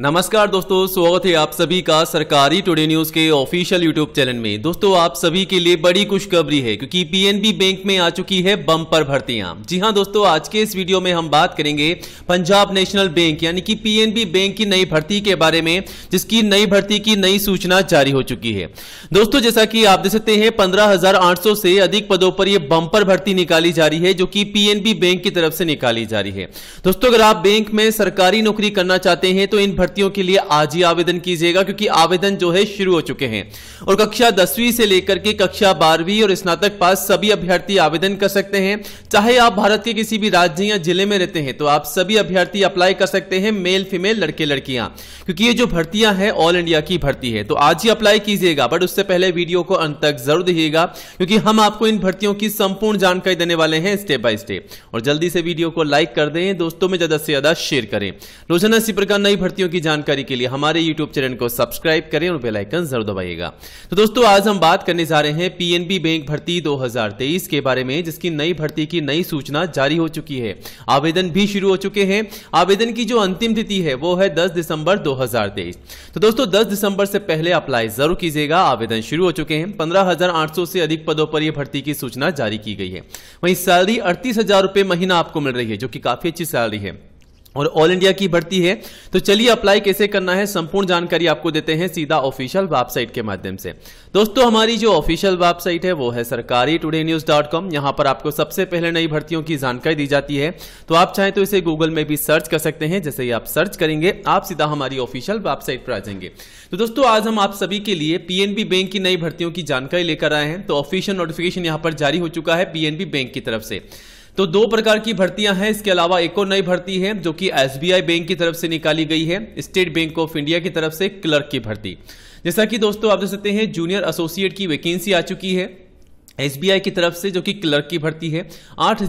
नमस्कार दोस्तों स्वागत है आप सभी का सरकारी टुडे न्यूज के ऑफिशियल यूट्यूब चैनल में दोस्तों आप सभी के लिए बड़ी खुशखबरी है क्योंकि पीएनबी बैंक में आ चुकी है बम्पर भर्तियां जी हां दोस्तों आज के इस वीडियो में हम बात करेंगे पंजाब नेशनल बैंक यानी कि पीएनबी बैंक की नई भर्ती के बारे में जिसकी नई भर्ती की नई सूचना जारी हो चुकी है दोस्तों जैसा की आप देख सकते हैं पंद्रह से अधिक पदों पर यह बम्पर भर्ती निकाली जा रही है जो की पीएनबी बैंक की तरफ से निकाली जा रही है दोस्तों अगर आप बैंक में सरकारी नौकरी करना चाहते हैं तो इन भर्तियों के लिए आज ही आवेदन कीजिएगा क्योंकि आवेदन जो है शुरू हो चुके हैं और कक्षा दसवीं से लेकर के कक्षा बारहवीं और स्नातक पास सभी अभ्यर्थी आवेदन कर सकते हैं चाहे आप भारत के किसी भी राज्य या जिले में रहते हैं तो आप सभी अभ्यर्थी अप्लाई कर सकते हैं मेल फीमेल लड़के लड़कियां क्योंकि ये जो भर्तियां हैं ऑल इंडिया की भर्ती है तो आज ही अप्लाई कीजिएगा बट उससे पहले वीडियो को अंत तक जरूर दिखेगा क्योंकि हम आपको इन भर्तियों की संपूर्ण जानकारी देने वाले हैं स्टेप बाय स्टेप और जल्दी से वीडियो को लाइक कर दें दोस्तों में ज्यादा से ज्यादा शेयर करें रोजाना इसी प्रकार नई भर्तियों की की जानकारी के लिए हमारे यूट्यूब चैनल को सब्सक्राइब करें और बेलाइकन जरूर दबाइएगा तो दोस्तों आज हम बात करने जा रहे हैं पीएनबी बैंक भर्ती दो के बारे में जिसकी नई भर्ती की नई सूचना जारी हो चुकी है आवेदन भी शुरू हो चुके हैं आवेदन की जो अंतिम तिथि है वो है दस दिसंबर दो तो दोस्तों दस दिसंबर से पहले अप्लाई जरूर कीजिएगा आवेदन शुरू हो चुके हैं पंद्रह से अधिक पदों पर यह भर्ती की सूचना जारी की गई है वहीं सैलरी अड़तीस हजार रुपए महीना आपको मिल रही है जो कि काफी अच्छी सैलरी है और ऑल इंडिया की भर्ती है तो चलिए अप्लाई कैसे करना है संपूर्ण जानकारी आपको देते हैं सीधा ऑफिशियल वेबसाइट के माध्यम से दोस्तों हमारी जो ऑफिशियल वेबसाइट है वो है सरकारी टुडे न्यूज डॉट कॉम यहाँ पर आपको सबसे पहले नई भर्तियों की जानकारी दी जाती है तो आप चाहें तो इसे गूगल में भी सर्च कर सकते हैं जैसे ही आप सर्च करेंगे आप सीधा हमारी ऑफिशियल वेबसाइट पर आ जाएंगे तो दोस्तों आज हम आप सभी के लिए पीएनबी बैंक की नई भर्तियों की जानकारी लेकर आए हैं तो ऑफिशियल नोटिफिकेशन यहाँ पर जारी हो चुका है पीएनबी बैंक की तरफ से तो दो प्रकार की भर्तियां हैं इसके अलावा एक और नई भर्ती है जो कि एसबीआई बैंक की तरफ से निकाली गई है स्टेट बैंक ऑफ इंडिया की तरफ से क्लर्क की भर्ती जैसा कि दोस्तों आप देख सकते हैं जूनियर एसोसिएट की वैकेंसी आ चुकी है एसबीआई की तरफ से जो कि क्लर्क की भर्ती है आठ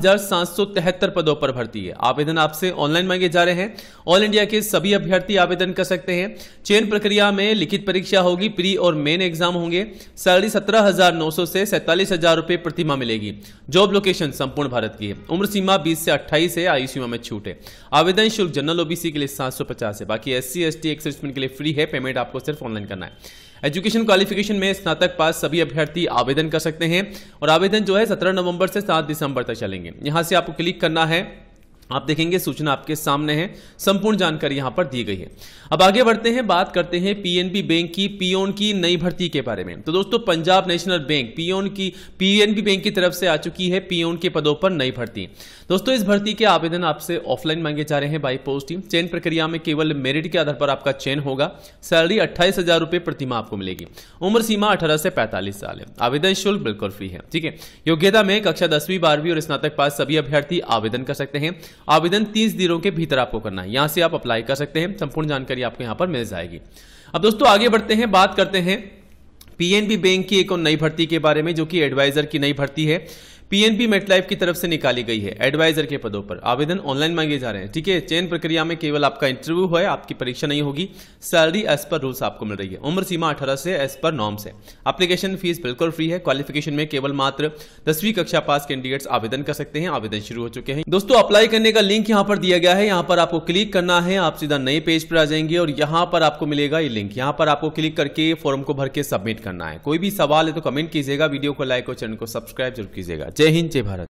पदों पर भर्ती है आवेदन आपसे ऑनलाइन मांगे जा रहे हैं ऑल इंडिया के सभी अभ्यर्थी आवेदन कर सकते हैं चयन प्रक्रिया में लिखित परीक्षा होगी प्री और मेन एग्जाम होंगे साढ़े सत्रह हजार नौ सौ से सैतालीस हजार रुपए प्रतिमा मिलेगी जॉब लोकेशन संपूर्ण भारत की है उम्र सीमा बीस से अट्ठाईस है आयु सीमा में छूट है आवेदन शुल्क जनरल ओबीसी के लिए सात सौ पचास है बाकी एस सी एस टी के लिए फ्री है पेमेंट आपको सिर्फ ऑनलाइन करना है एजुकेशन क्वालिफिकेशन में स्नातक पास सभी अभ्यर्थी आवेदन कर सकते हैं और आवेदन जो है सत्रह नवंबर से सात दिसंबर तक चलेंगे यहां से आपको क्लिक करना है आप देखेंगे सूचना आपके सामने है संपूर्ण जानकारी यहां पर दी गई है अब आगे बढ़ते हैं बात करते हैं पीएनबी बैंक की पीओन की नई भर्ती के बारे में तो दोस्तों पंजाब नेशनल बैंक पीओन की पीएनबी बैंक की तरफ से आ चुकी है पीओन के पदों पर नई भर्ती दोस्तों इस भर्ती के आवेदन आपसे ऑफलाइन मांगे जा रहे हैं बाई पोस्ट चयन प्रक्रिया में केवल मेरिट के आधार पर आपका चयन होगा सैलरी अट्ठाईस हजार रूपये प्रतिमा आपको मिलेगी उम्र सीमा अठारह से पैंतालीस साल है आवेदन शुल्क बिल्कुल फ्री है ठीक है योग्यता में कक्षा दसवीं बारहवीं और स्नातक पास सभी अभ्यर्थी आवेदन कर सकते हैं आवेदन तीस दिनों के भीतर आपको करना है यहां से आप अप्लाई कर सकते हैं संपूर्ण जानकारी आपको यहां पर मिल जाएगी अब दोस्तों आगे बढ़ते हैं बात करते हैं पीएनबी बैंक की एक और नई भर्ती के बारे में जो कि एडवाइजर की नई भर्ती है पीएनपी मेटलाइफ की तरफ से निकाली गई है एडवाइजर के पदों पर आवेदन ऑनलाइन मांगे जा रहे हैं ठीक है चयन प्रक्रिया में केवल आपका इंटरव्यू है आपकी परीक्षा नहीं होगी सैलरी एज पर रूल्स आपको मिल रही है उम्र सीमा अठारह से एज पर नॉर्म्स है एप्लीकेशन फीस बिल्कुल फ्री है क्वालिफिकेशन में केवल मात्र दसवीं कक्षा पास कैंडिडेट्स आवेदन कर सकते हैं आवेदन शुरू हो चुके हैं दोस्तों अप्लाई करने का लिंक यहाँ पर दिया गया है यहाँ पर आपको क्लिक करना है आप सीधा नए पेज पर आ जाएंगे और यहाँ पर आपको मिलेगा ये लिंक यहाँ पर आपको क्लिक करके फॉर्म को भर के सबमिट करना है कोई भी सवाल है तो कमेंट कीजिएगा वीडियो को लाइक और चैनल को सब्सक्राइब जरूर कीजिएगा जय हिंद जय भारत